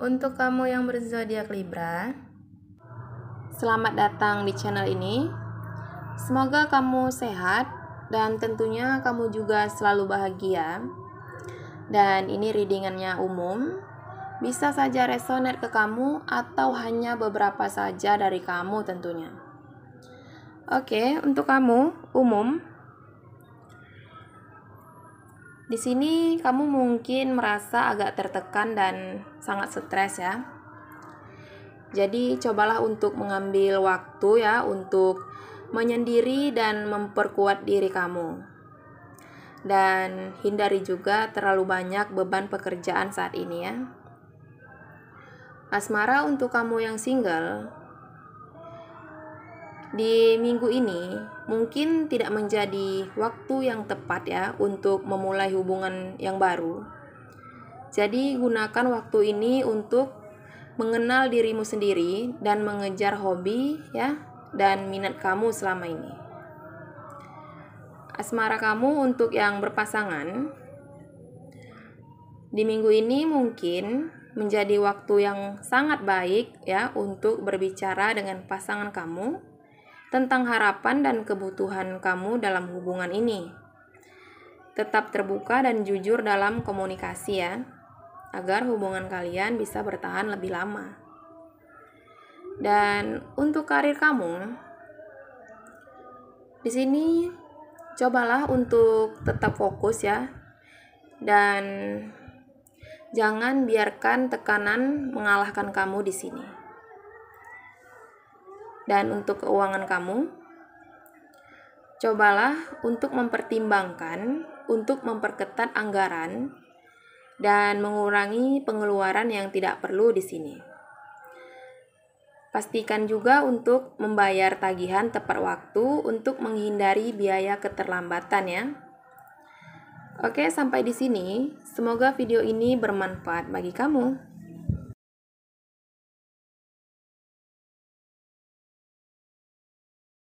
Untuk kamu yang berzodiak Libra, selamat datang di channel ini. Semoga kamu sehat dan tentunya kamu juga selalu bahagia. Dan ini readingannya umum, bisa saja resonate ke kamu atau hanya beberapa saja dari kamu tentunya. Oke, untuk kamu umum di sini kamu mungkin merasa agak tertekan dan sangat stres ya. Jadi cobalah untuk mengambil waktu ya untuk menyendiri dan memperkuat diri kamu. Dan hindari juga terlalu banyak beban pekerjaan saat ini ya. Asmara untuk kamu yang single di minggu ini mungkin tidak menjadi waktu yang tepat ya untuk memulai hubungan yang baru. Jadi gunakan waktu ini untuk mengenal dirimu sendiri dan mengejar hobi ya dan minat kamu selama ini. Asmara kamu untuk yang berpasangan di minggu ini mungkin menjadi waktu yang sangat baik ya untuk berbicara dengan pasangan kamu tentang harapan dan kebutuhan kamu dalam hubungan ini. Tetap terbuka dan jujur dalam komunikasi ya, agar hubungan kalian bisa bertahan lebih lama. Dan untuk karir kamu, di sini cobalah untuk tetap fokus ya. Dan jangan biarkan tekanan mengalahkan kamu di sini dan untuk keuangan kamu, cobalah untuk mempertimbangkan untuk memperketat anggaran dan mengurangi pengeluaran yang tidak perlu di sini. Pastikan juga untuk membayar tagihan tepat waktu untuk menghindari biaya keterlambatan ya. Oke, sampai di sini. Semoga video ini bermanfaat bagi kamu.